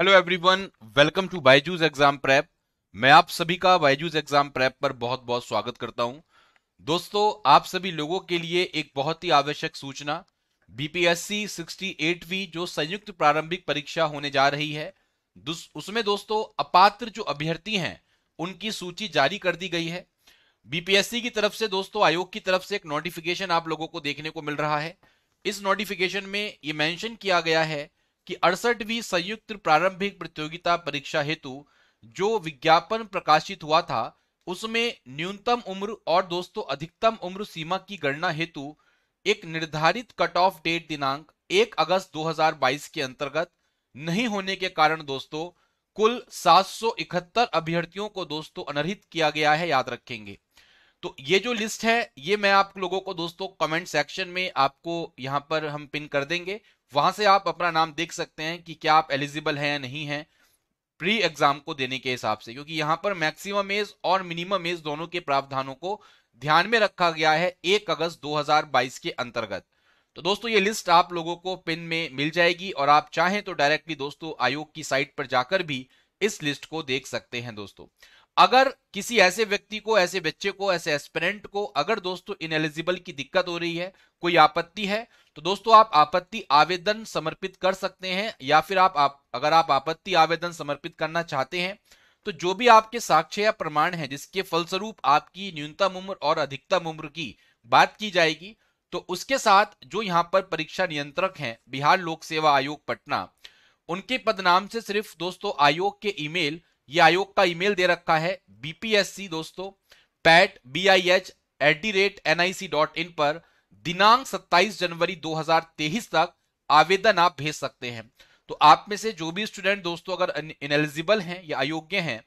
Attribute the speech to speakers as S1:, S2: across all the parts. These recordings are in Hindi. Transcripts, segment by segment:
S1: hello everyone welcome to Byju's exam prep मैं आप सभी का बायजूज एग्जाम प्रेप पर बहुत बहुत स्वागत करता हूं दोस्तों आप सभी लोगों के लिए एक बहुत ही आवश्यक सूचना बीपीएससी 68वीं जो संयुक्त प्रारंभिक परीक्षा होने जा रही है उसमें दोस्तों अपात्र जो अभ्यर्थी हैं उनकी सूची जारी कर दी गई है बीपीएससी की तरफ से दोस्तों आयोग की तरफ से एक नोटिफिकेशन आप लोगों को देखने को मिल रहा है इस नोटिफिकेशन में ये मेंशन किया गया है कि अड़सठवीं संयुक्त प्रारंभिक प्रतियोगिता परीक्षा हेतु जो विज्ञापन प्रकाशित हुआ था उसमें न्यूनतम उम्र और दोस्तों अधिकतम उम्र सीमा की गणना हेतु एक निर्धारित कट ऑफ डेट दिनांक 1 अगस्त 2022 के अंतर्गत नहीं होने के कारण दोस्तों कुल 771 अभ्यर्थियों को दोस्तों अनर्हित किया गया है याद रखेंगे तो ये जो लिस्ट है ये मैं आप लोगों को दोस्तों कमेंट सेक्शन में आपको यहाँ पर हम पिन कर देंगे वहां से आप अपना नाम देख सकते हैं कि क्या आप एलिजिबल हैं या नहीं है प्री एग्जाम को देने के हिसाब से क्योंकि यहाँ पर मैक्सिमम एज और मिनिमम एज दोनों के प्रावधानों को ध्यान में रखा गया है एक अगस्त दो के अंतर्गत तो दोस्तों ये लिस्ट आप लोगों को पिन में मिल जाएगी और आप चाहें तो डायरेक्टली दोस्तों आयोग की साइट पर जाकर भी इस लिस्ट को देख सकते हैं दोस्तों अगर किसी ऐसे व्यक्ति को ऐसे बच्चे को ऐसे एस्पिरेंट को अगर दोस्तों इनएलिजिबल की दिक्कत हो रही है कोई आपत्ति है तो दोस्तों आप आपत्ति आवेदन समर्पित कर सकते हैं या फिर आप, आप अगर आप आपत्ति आवेदन समर्पित करना चाहते हैं तो जो भी आपके साक्ष्य या प्रमाण है जिसके फलस्वरूप आपकी न्यूनतम उम्र और अधिकतम उम्र की बात की जाएगी तो उसके साथ जो यहाँ पर परीक्षा नियंत्रक हैं बिहार लोक सेवा आयोग पटना उनके पदनाम से सिर्फ दोस्तों आयोग के ईमेल ये आयोग का ईमेल दे रखा है बीपीएससी दोस्तों पैट B I H at the rate N I C dot in पर दिनांक 27 जनवरी 2023 तक आवेदन आप भेज सकते हैं तो आप में से जो भी स्टूडेंट दोस्तों अगर इनएलिजिबल हैं या अयोग्य हैं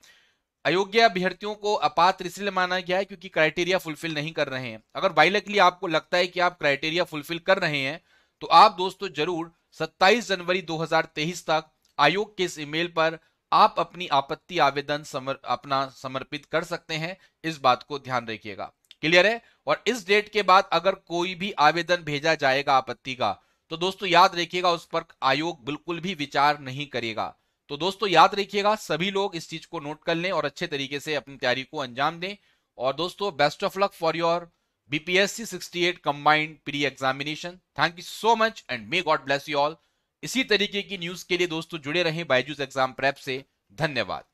S1: अयोग्य अभ्यर्थियों को अपात्र इसलिए माना गया है क्योंकि क्राइटेरिया फुलफिल नहीं कर रहे हैं अगर बाइलकली आपको लगता है कि आप क्राइटेरिया फुलफिल कर रहे हैं तो आप दोस्तों जरूर 27 जनवरी 2023 तक आयोग के इस ईमेल पर आप अपनी आपत्ति आवेदन समर, अपना समर्पित कर सकते हैं इस बात को ध्यान रखिएगा क्लियर है और इस डेट के बाद अगर कोई भी आवेदन भेजा जाएगा आपत्ति का तो दोस्तों याद रखिएगा उस पर आयोग बिल्कुल भी विचार नहीं करेगा तो दोस्तों याद रखिएगा सभी लोग इस चीज को नोट कर लें और अच्छे तरीके से अपनी तैयारी को अंजाम दें और दोस्तों best of luck for your BPSC 68 combined pre examination thank you so much and may God bless you all इसी तरीके की न्यूज के लिए दोस्तों जुड़े रहें बायजूस एग्जाम प्रेप से धन्यवाद